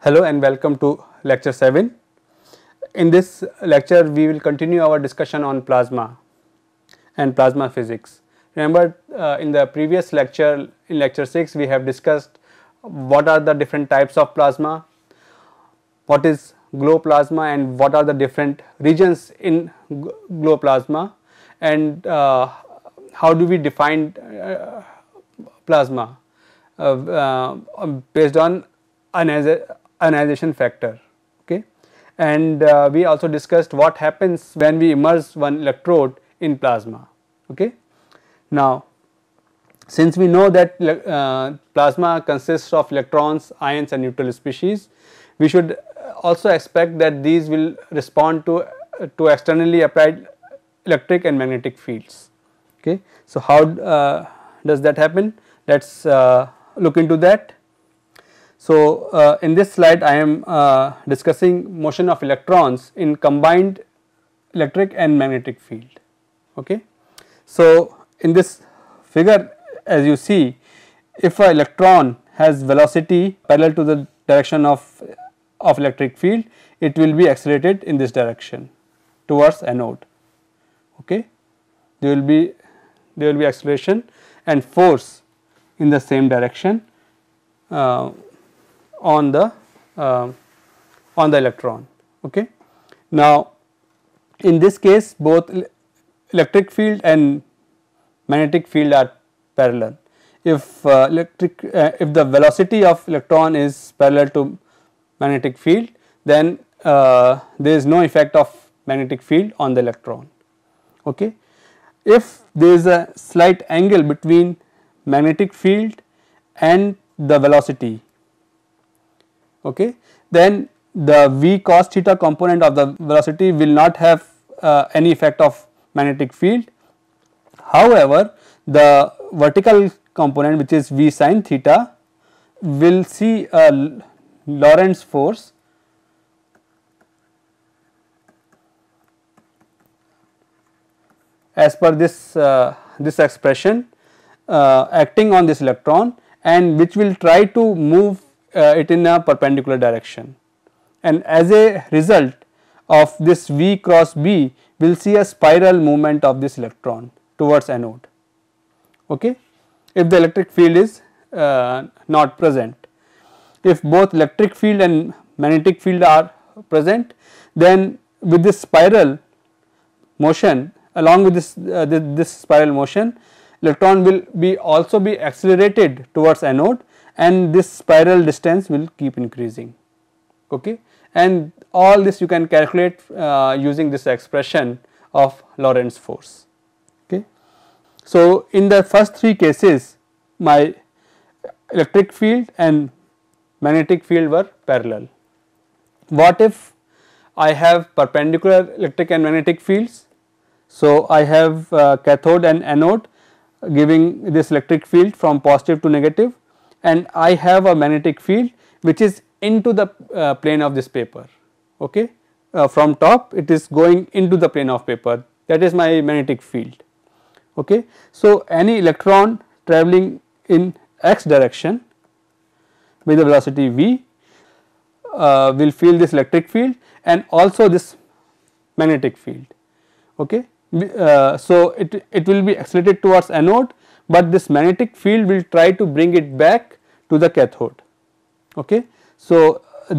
Hello and welcome to lecture 7. In this lecture, we will continue our discussion on plasma and plasma physics. Remember uh, in the previous lecture, in lecture 6, we have discussed what are the different types of plasma, what is gloplasma and what are the different regions in gloplasma and uh, how do we define uh, plasma uh, um, based on ionization factor okay and uh, we also discussed what happens when we immerse one electrode in plasma okay now since we know that uh, plasma consists of electrons, ions and neutral species we should also expect that these will respond to uh, to externally applied electric and magnetic fields okay so how uh, does that happen let's uh, look into that so uh, in this slide i am uh, discussing motion of electrons in combined electric and magnetic field okay so in this figure as you see if an electron has velocity parallel to the direction of of electric field, it will be accelerated in this direction towards anode. Okay. There will be there will be acceleration and force in the same direction uh, on the uh, on the electron. Okay. Now, in this case both electric field and magnetic field are parallel. If uh, electric uh, if the velocity of electron is parallel to magnetic field then uh, there is no effect of magnetic field on the electron. Okay. If there is a slight angle between magnetic field and the velocity, okay, then the v cos theta component of the velocity will not have uh, any effect of magnetic field. However, the vertical component which is v sin theta will see a Lorentz force as per this uh, this expression uh, acting on this electron and which will try to move uh, it in a perpendicular direction and as a result of this V cross B we will see a spiral movement of this electron towards anode okay if the electric field is uh, not present if both electric field and magnetic field are present then with this spiral motion along with this, uh, this, this spiral motion electron will be also be accelerated towards anode and this spiral distance will keep increasing okay and all this you can calculate uh, using this expression of Lorentz force okay. So in the first three cases my electric field and magnetic field were parallel. What if I have perpendicular electric and magnetic fields? So, I have uh, cathode and anode giving this electric field from positive to negative and I have a magnetic field which is into the uh, plane of this paper okay uh, from top it is going into the plane of paper that is my magnetic field okay so any electron traveling in x direction with the velocity v uh, will feel this electric field and also this magnetic field okay uh, so it it will be accelerated towards anode but this magnetic field will try to bring it back to the cathode okay so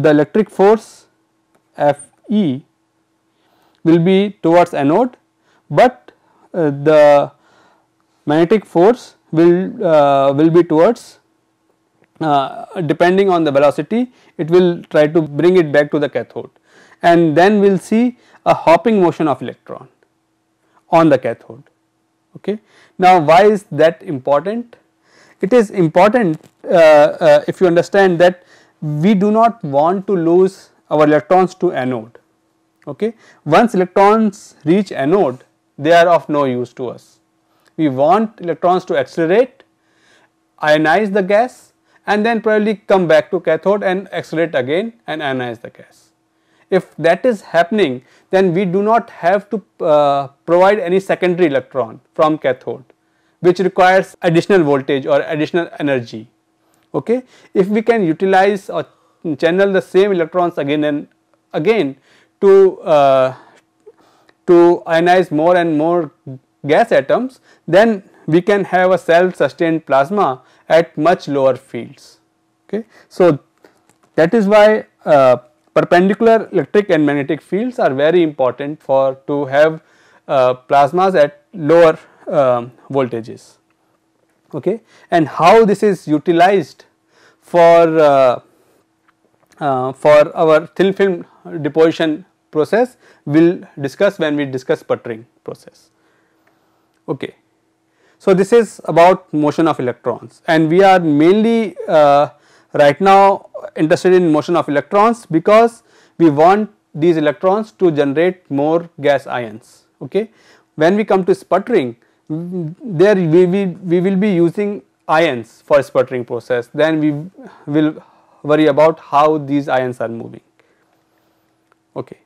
the electric force fe will be towards anode but uh, the magnetic force will uh, will be towards uh, depending on the velocity it will try to bring it back to the cathode and then we will see a hopping motion of electron on the cathode. Okay. Now, why is that important? It is important uh, uh, if you understand that we do not want to lose our electrons to anode. Okay. Once electrons reach anode they are of no use to us. We want electrons to accelerate, ionize the gas and then probably come back to cathode and accelerate again and ionize the gas. If that is happening then we do not have to uh, provide any secondary electron from cathode which requires additional voltage or additional energy. Okay. If we can utilize or channel the same electrons again and again to, uh, to ionize more and more gas atoms then we can have a self sustained plasma at much lower fields. Okay. So, that is why uh, perpendicular electric and magnetic fields are very important for to have uh, plasmas at lower um, voltages. Okay. And how this is utilized for uh, uh, for our thin film deposition process we will discuss when we discuss sputtering process. Okay. So, this is about motion of electrons and we are mainly uh, right now interested in motion of electrons because we want these electrons to generate more gas ions. Okay. When we come to sputtering there we, we, we will be using ions for sputtering process then we will worry about how these ions are moving. Okay.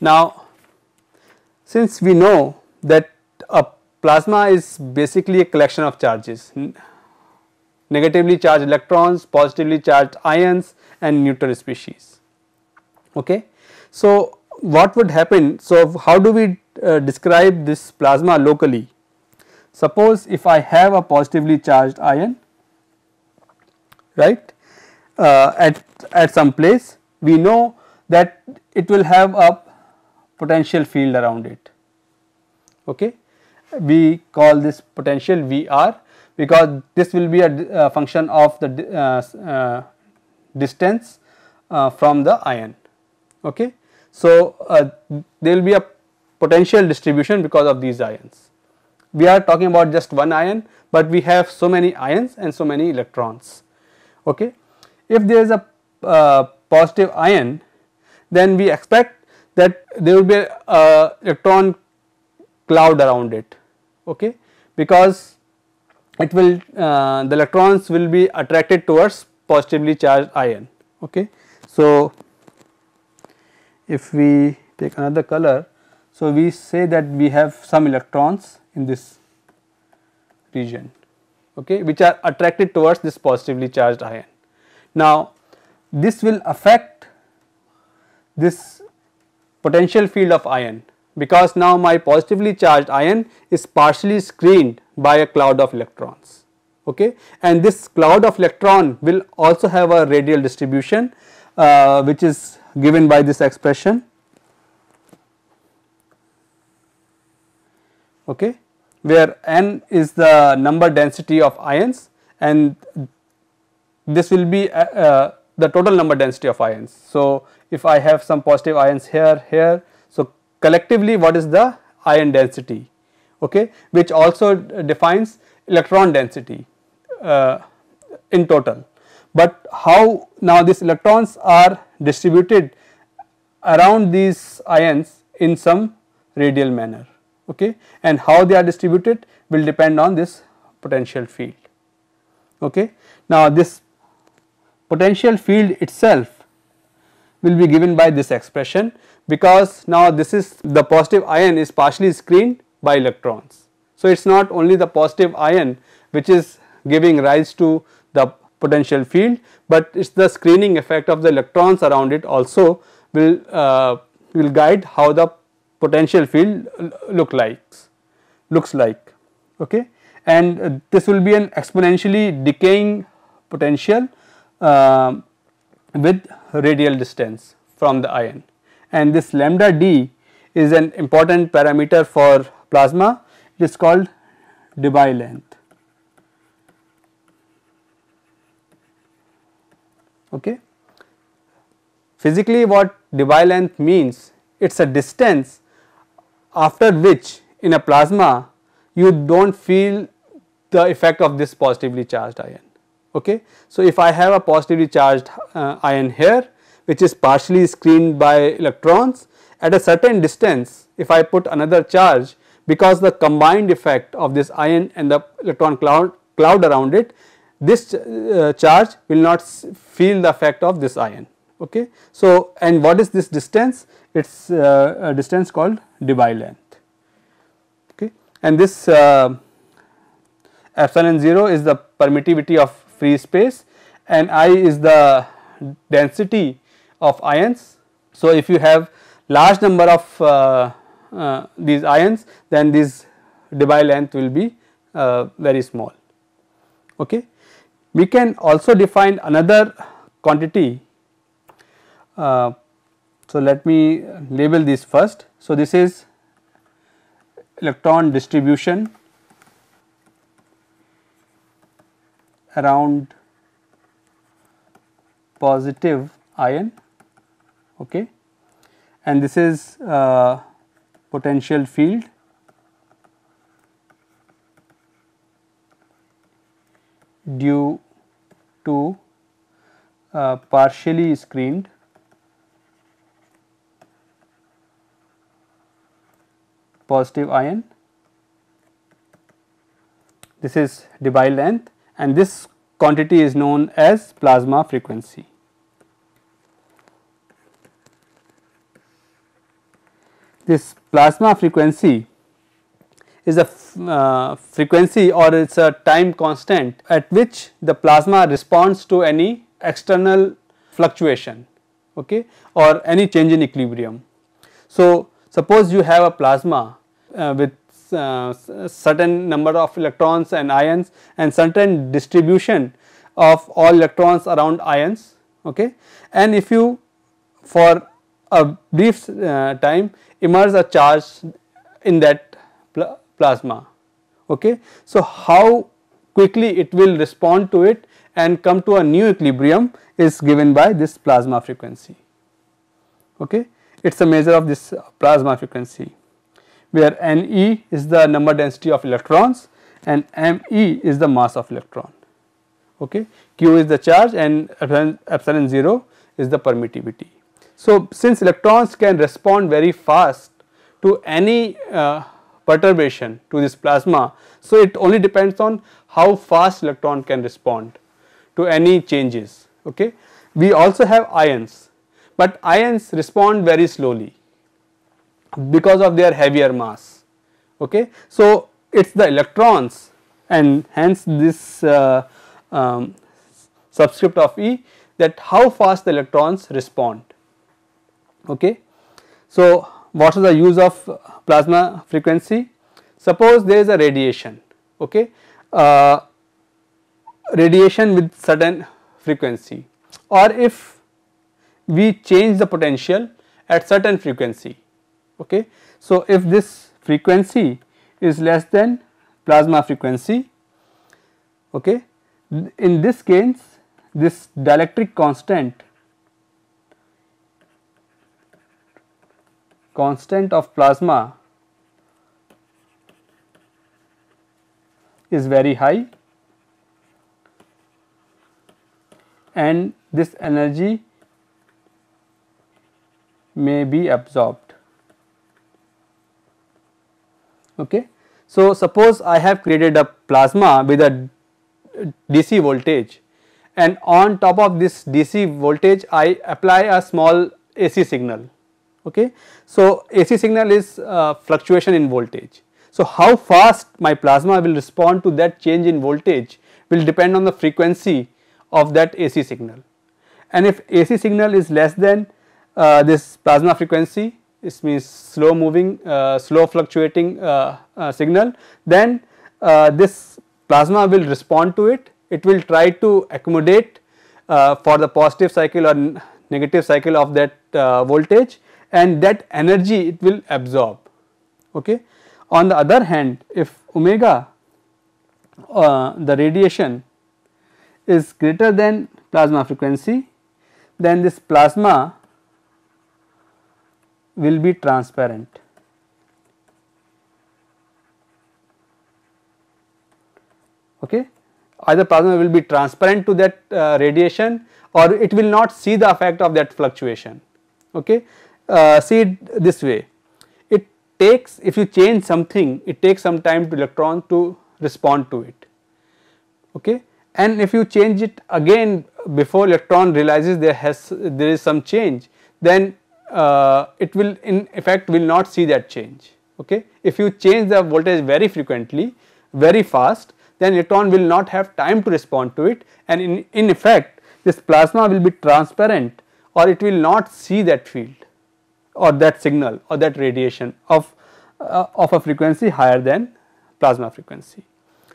Now since we know that Plasma is basically a collection of charges, negatively charged electrons, positively charged ions and neutral species. Okay. So, what would happen? So, how do we uh, describe this plasma locally? Suppose if I have a positively charged ion, right, uh, at, at some place, we know that it will have a potential field around it. Okay we call this potential Vr because this will be a uh, function of the uh, uh, distance uh, from the ion. Okay. So, there will be a potential distribution because of these ions. We are talking about just one ion, but we have so many ions and so many electrons. Okay. If there is a uh, positive ion, then we expect that there will be a uh, electron cloud around it okay because it will uh, the electrons will be attracted towards positively charged ion okay so if we take another color so we say that we have some electrons in this region okay which are attracted towards this positively charged ion now this will affect this potential field of ion because now my positively charged ion is partially screened by a cloud of electrons okay and this cloud of electron will also have a radial distribution uh, which is given by this expression okay where n is the number density of ions and this will be uh, uh, the total number density of ions. So, if I have some positive ions here, here collectively what is the ion density okay which also defines electron density uh, in total but how now these electrons are distributed around these ions in some radial manner okay and how they are distributed will depend on this potential field okay now this potential field itself will be given by this expression because now this is the positive ion is partially screened by electrons. So, it is not only the positive ion which is giving rise to the potential field, but it is the screening effect of the electrons around it also will, uh, will guide how the potential field look like, looks like. Okay. And this will be an exponentially decaying potential uh, with radial distance from the ion and this lambda d is an important parameter for plasma it is called Debye length okay. Physically what Debye length means it is a distance after which in a plasma you do not feel the effect of this positively charged ion okay. So if I have a positively charged uh, ion here which is partially screened by electrons. At a certain distance if I put another charge because the combined effect of this ion and the electron cloud, cloud around it this uh, charge will not feel the effect of this ion okay. So and what is this distance? It is uh, a distance called Debye length okay and this uh, epsilon 0 is the permittivity of free space and I is the density of ions. So, if you have large number of uh, uh, these ions then this Debye length will be uh, very small. Okay. We can also define another quantity. Uh, so, let me label this first. So, this is electron distribution around positive ion okay. and this is uh, potential field due to uh, partially screened positive ion. This is Debye length and this quantity is known as plasma frequency. this plasma frequency is a uh, frequency or it is a time constant at which the plasma responds to any external fluctuation okay, or any change in equilibrium. So, suppose you have a plasma uh, with uh, certain number of electrons and ions and certain distribution of all electrons around ions okay, and if you for a brief uh, time immerse a charge in that pl plasma. Okay. So, how quickly it will respond to it and come to a new equilibrium is given by this plasma frequency. Okay. It is a measure of this plasma frequency where Ne is the number density of electrons and Me is the mass of electron. Okay. Q is the charge and epsilon, epsilon 0 is the permittivity. So, since electrons can respond very fast to any uh, perturbation to this plasma, so it only depends on how fast electron can respond to any changes. Okay. We also have ions, but ions respond very slowly because of their heavier mass. Okay. So, it is the electrons and hence this uh, um, subscript of E that how fast the electrons respond okay. So, what is the use of plasma frequency? Suppose there is a radiation, okay, uh, radiation with certain frequency or if we change the potential at certain frequency, okay. So, if this frequency is less than plasma frequency, okay, in this case this dielectric constant constant of plasma is very high and this energy may be absorbed. Okay. So, suppose I have created a plasma with a DC voltage and on top of this DC voltage I apply a small AC signal okay. So, AC signal is uh, fluctuation in voltage. So, how fast my plasma will respond to that change in voltage will depend on the frequency of that AC signal and if AC signal is less than uh, this plasma frequency this means slow moving uh, slow fluctuating uh, uh, signal then uh, this plasma will respond to it it will try to accommodate for the positive cycle or negative cycle of that voltage and that energy it will absorb. Okay. On the other hand if omega uh, the radiation is greater than plasma frequency then this plasma will be transparent. Okay. Either plasma will be transparent to that uh, radiation or it will not see the effect of that fluctuation. Okay uh, see it this way it takes if you change something it takes some time to electron to respond to it okay and if you change it again before electron realizes there has there is some change then uh, it will in effect will not see that change okay if you change the voltage very frequently very fast then electron will not have time to respond to it and in, in effect this plasma will be transparent or it will not see that field or that signal or that radiation of, uh, of a frequency higher than plasma frequency.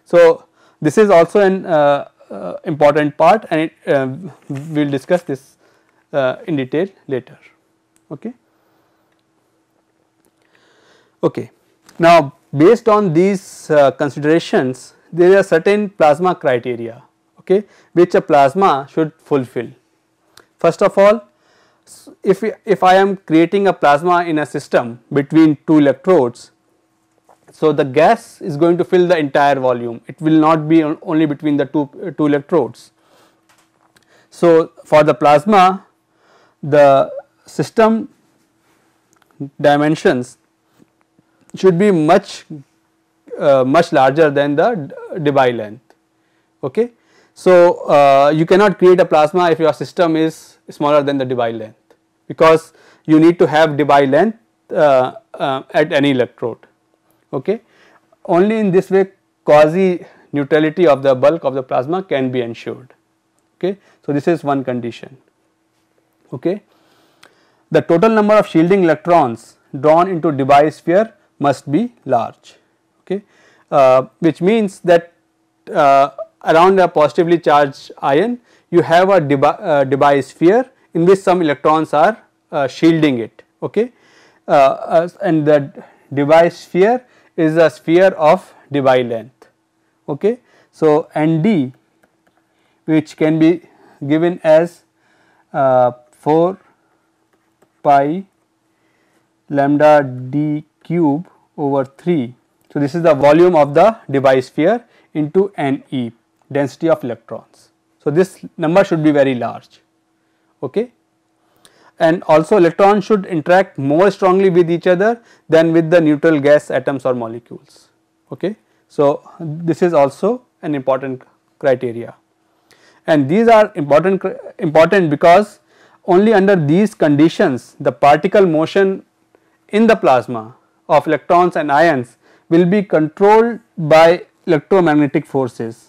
So, this is also an uh, uh, important part and uh, we will discuss this uh, in detail later. Okay. Okay. Now, based on these uh, considerations there are certain plasma criteria okay, which a plasma should fulfill. First of all if, if I am creating a plasma in a system between two electrodes, so the gas is going to fill the entire volume, it will not be only between the two, two electrodes. So, for the plasma, the system dimensions should be much uh, much larger than the Debye length. Okay. So, uh, you cannot create a plasma if your system is smaller than the Debye length because you need to have Debye length uh, uh, at any electrode. Okay. Only in this way quasi neutrality of the bulk of the plasma can be ensured. Okay. So, this is one condition. Okay. The total number of shielding electrons drawn into Debye sphere must be large. Okay. Uh, which means that uh, around a positively charged ion you have a uh, device uh, Debye sphere in which some electrons are uh, shielding it okay uh, and the Debye sphere is a sphere of Debye length okay. So, ND which can be given as uh, 4 pi lambda d cube over 3. So, this is the volume of the device sphere into Ne density of electrons. So, this number should be very large okay and also electrons should interact more strongly with each other than with the neutral gas atoms or molecules okay. So, this is also an important criteria and these are important important because only under these conditions the particle motion in the plasma of electrons and ions will be controlled by electromagnetic forces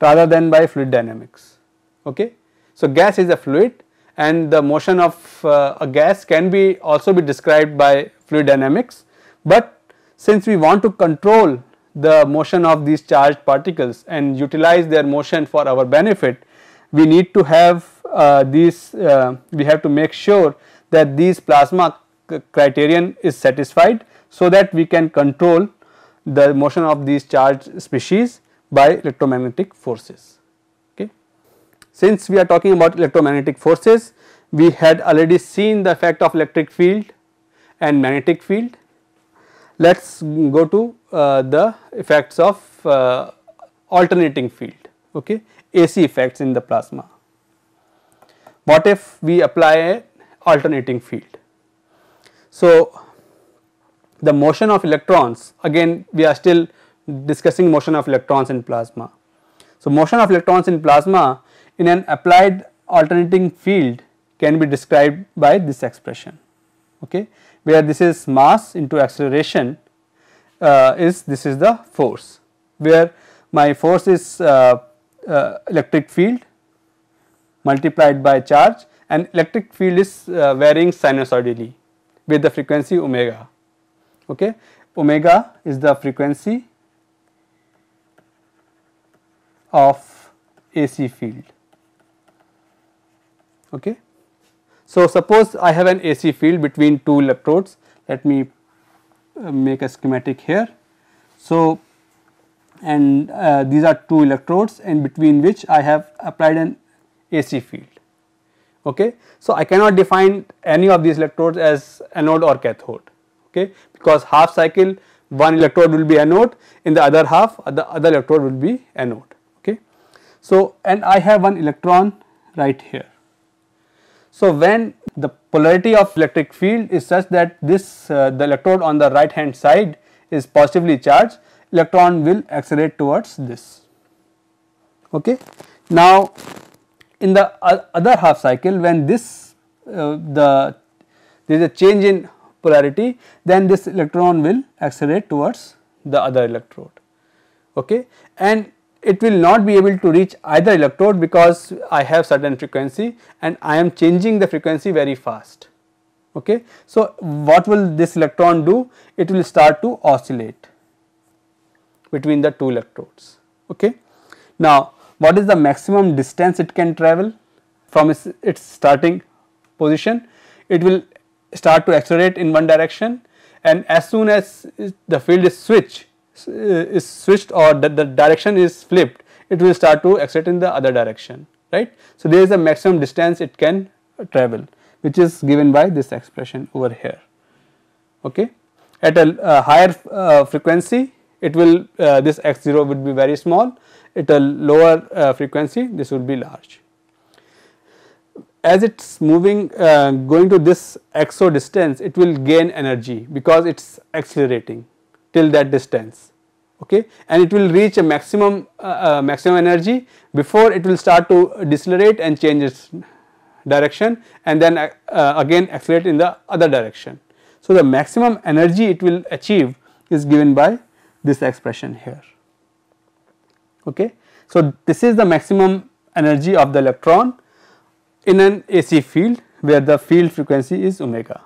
rather than by fluid dynamics. Okay. So, gas is a fluid and the motion of uh, a gas can be also be described by fluid dynamics, but since we want to control the motion of these charged particles and utilize their motion for our benefit, we need to have uh, these uh, we have to make sure that these plasma criterion is satisfied so that we can control the motion of these charged species by electromagnetic forces. Okay. Since we are talking about electromagnetic forces, we had already seen the effect of electric field and magnetic field. Let us go to uh, the effects of uh, alternating field, okay, AC effects in the plasma. What if we apply a alternating field? So, the motion of electrons again we are still discussing motion of electrons in plasma. So, motion of electrons in plasma in an applied alternating field can be described by this expression okay where this is mass into acceleration uh, is this is the force where my force is uh, uh, electric field multiplied by charge and electric field is uh, varying sinusoidally with the frequency omega okay omega is the frequency of AC field. Okay. So, suppose I have an AC field between two electrodes, let me uh, make a schematic here. So, and uh, these are two electrodes and between which I have applied an AC field. Okay. So, I cannot define any of these electrodes as anode or cathode okay, because half cycle one electrode will be anode in the other half the other electrode will be anode. So, and I have one electron right here. So, when the polarity of electric field is such that this uh, the electrode on the right hand side is positively charged, electron will accelerate towards this. Okay. Now, in the uh, other half cycle when this uh, the there is a change in polarity then this electron will accelerate towards the other electrode okay and it will not be able to reach either electrode because I have certain frequency and I am changing the frequency very fast. Okay. So, what will this electron do? It will start to oscillate between the two electrodes. Okay. Now, what is the maximum distance it can travel from its, its starting position? It will start to accelerate in one direction and as soon as the field is switched uh, is switched or that the direction is flipped, it will start to accelerate in the other direction, right. So, there is a maximum distance it can travel which is given by this expression over here, okay. At a uh, higher uh, frequency, it will uh, this x0 would be very small, at a lower uh, frequency, this would be large. As it is moving uh, going to this zero distance, it will gain energy because it is accelerating till that distance okay and it will reach a maximum uh, uh, maximum energy before it will start to decelerate and change its direction and then uh, uh, again accelerate in the other direction. So, the maximum energy it will achieve is given by this expression here. Okay. So, this is the maximum energy of the electron in an AC field where the field frequency is omega.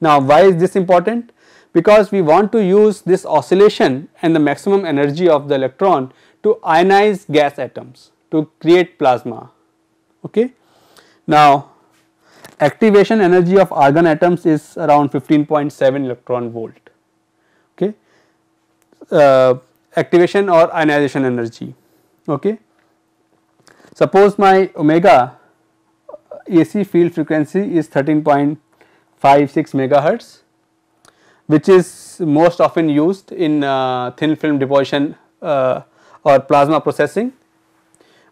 Now, why is this important? because we want to use this oscillation and the maximum energy of the electron to ionize gas atoms to create plasma. Okay. Now, activation energy of argon atoms is around 15.7 electron volt. Okay. Uh, activation or ionization energy. Okay. Suppose my omega uh, AC field frequency is 13.56 megahertz which is most often used in uh, thin film deposition uh, or plasma processing.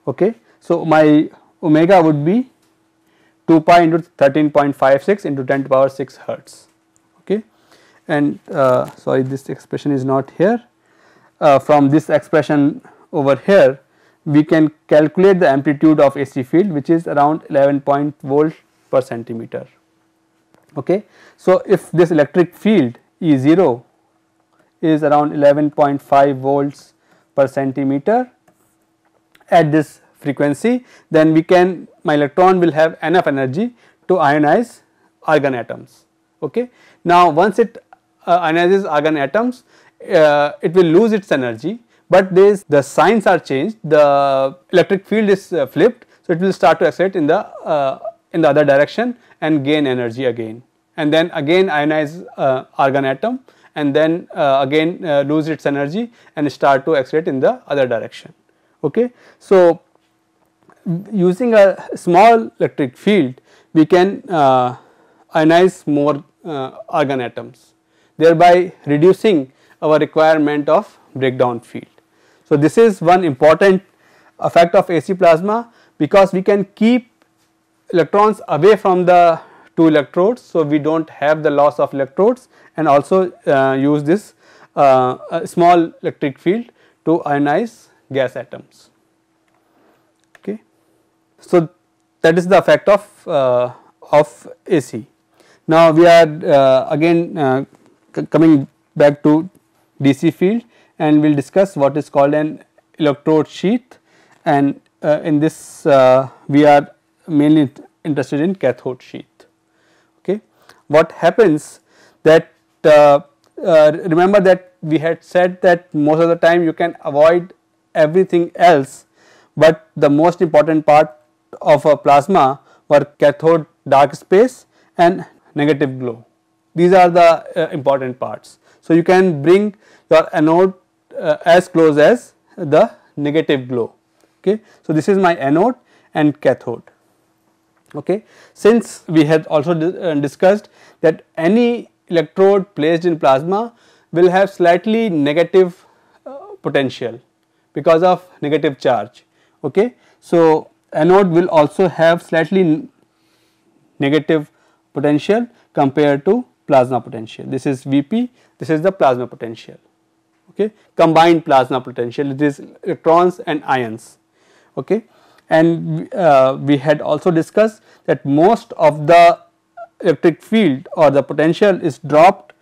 Okay. So, my omega would be 2 pi into 13.56 into 10 to power 6 hertz. Okay. And uh, sorry this expression is not here. Uh, from this expression over here we can calculate the amplitude of AC field which is around 11 point volt per centimeter. Okay. So, if this electric field E0 is around 11.5 volts per centimeter at this frequency then we can my electron will have enough energy to ionize argon atoms. Okay. Now, once it uh, ionizes argon atoms uh, it will lose its energy, but this the signs are changed the electric field is uh, flipped. So, it will start to accelerate in the uh, in the other direction and gain energy again and then again ionize uh, argon atom and then uh, again uh, lose its energy and start to accelerate in the other direction. Okay. So, using a small electric field we can uh, ionize more uh, argon atoms thereby reducing our requirement of breakdown field. So, this is one important effect of AC plasma because we can keep electrons away from the 2 electrodes. So, we do not have the loss of electrodes and also uh, use this uh, small electric field to ionize gas atoms. Okay. So, that is the effect of, uh, of AC. Now, we are uh, again uh, coming back to DC field and we will discuss what is called an electrode sheath and uh, in this we are mainly interested in cathode sheath what happens that uh, uh, remember that we had said that most of the time you can avoid everything else but the most important part of a plasma were cathode dark space and negative glow. These are the uh, important parts. So, you can bring your anode uh, as close as the negative glow. Okay. So, this is my anode and cathode okay. Since we had also uh, discussed that any electrode placed in plasma will have slightly negative uh, potential because of negative charge okay. So, anode will also have slightly negative potential compared to plasma potential this is Vp this is the plasma potential okay combined plasma potential it is electrons and ions okay and uh, we had also discussed that most of the electric field or the potential is dropped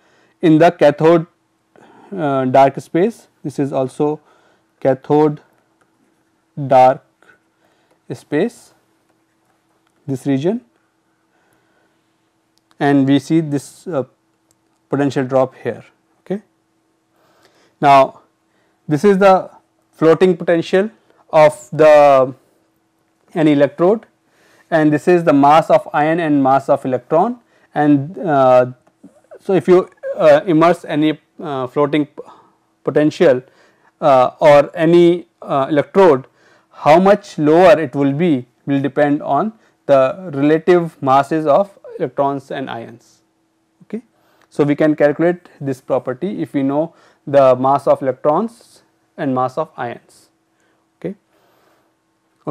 in the cathode uh, dark space this is also cathode dark space this region and we see this uh, potential drop here okay now this is the floating potential of the an electrode and this is the mass of ion and mass of electron and uh, so if you uh, immerse any uh, floating potential uh, or any uh, electrode how much lower it will be will depend on the relative masses of electrons and ions okay so we can calculate this property if we know the mass of electrons and mass of ions okay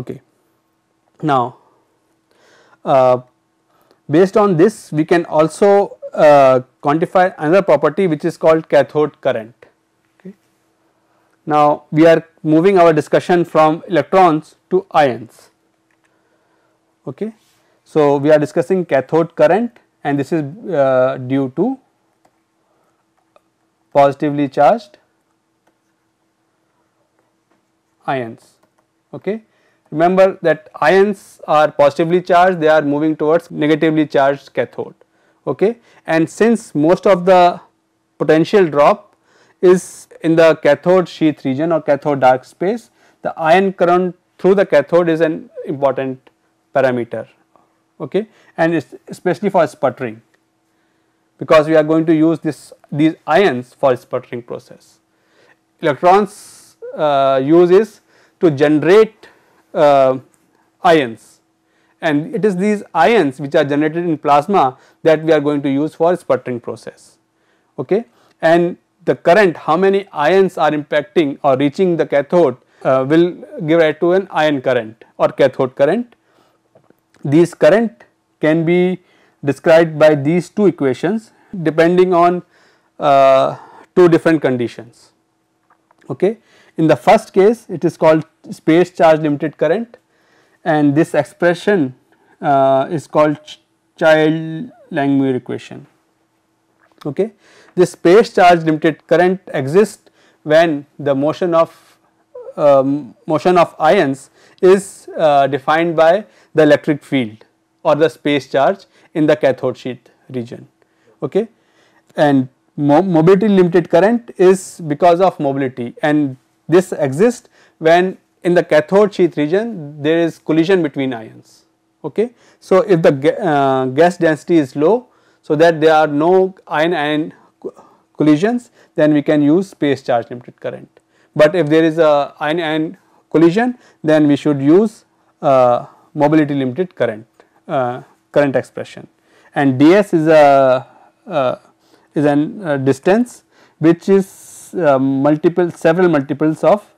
okay now, uh, based on this we can also uh, quantify another property which is called cathode current. Okay. Now, we are moving our discussion from electrons to ions. Okay. So, we are discussing cathode current and this is uh, due to positively charged ions. Okay. Remember that ions are positively charged, they are moving towards negatively charged cathode, okay. And since most of the potential drop is in the cathode sheath region or cathode dark space, the ion current through the cathode is an important parameter, okay. And especially for sputtering, because we are going to use this these ions for sputtering process. Electrons uh, use is to generate uh, ions and it is these ions which are generated in plasma that we are going to use for sputtering process. Okay? And the current how many ions are impacting or reaching the cathode uh, will give rise to an ion current or cathode current. These current can be described by these two equations depending on uh, two different conditions. Okay. In the first case it is called space charge limited current and this expression uh, is called ch child Langmuir equation. Okay. This space charge limited current exists when the motion of um, motion of ions is uh, defined by the electric field or the space charge in the cathode sheet region. Okay. And mo mobility limited current is because of mobility and this exists when in the cathode sheath region there is collision between ions. Okay. So, if the uh, gas density is low so that there are no ion ion collisions then we can use space charge limited current. But if there is a ion ion collision then we should use uh, mobility limited current uh, current expression and ds is a uh, is an uh, distance which is uh, multiple several multiples of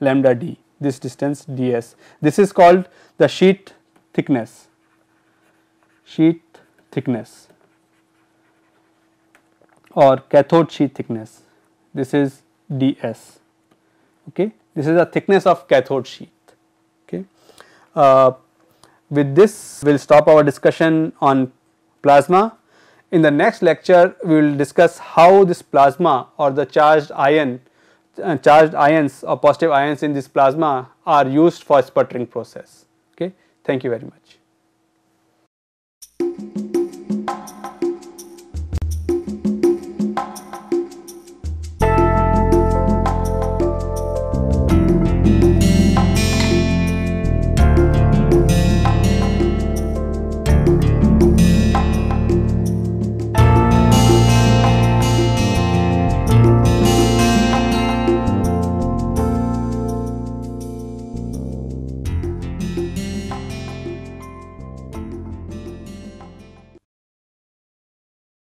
lambda d this distance ds. This is called the sheet thickness, sheet thickness or cathode sheet thickness. This is ds. Okay, this is the thickness of cathode sheet. Okay, uh, with this we'll stop our discussion on plasma. In the next lecture, we will discuss how this plasma or the charged ion, uh, charged ions or positive ions in this plasma are used for sputtering process. Okay. Thank you very much.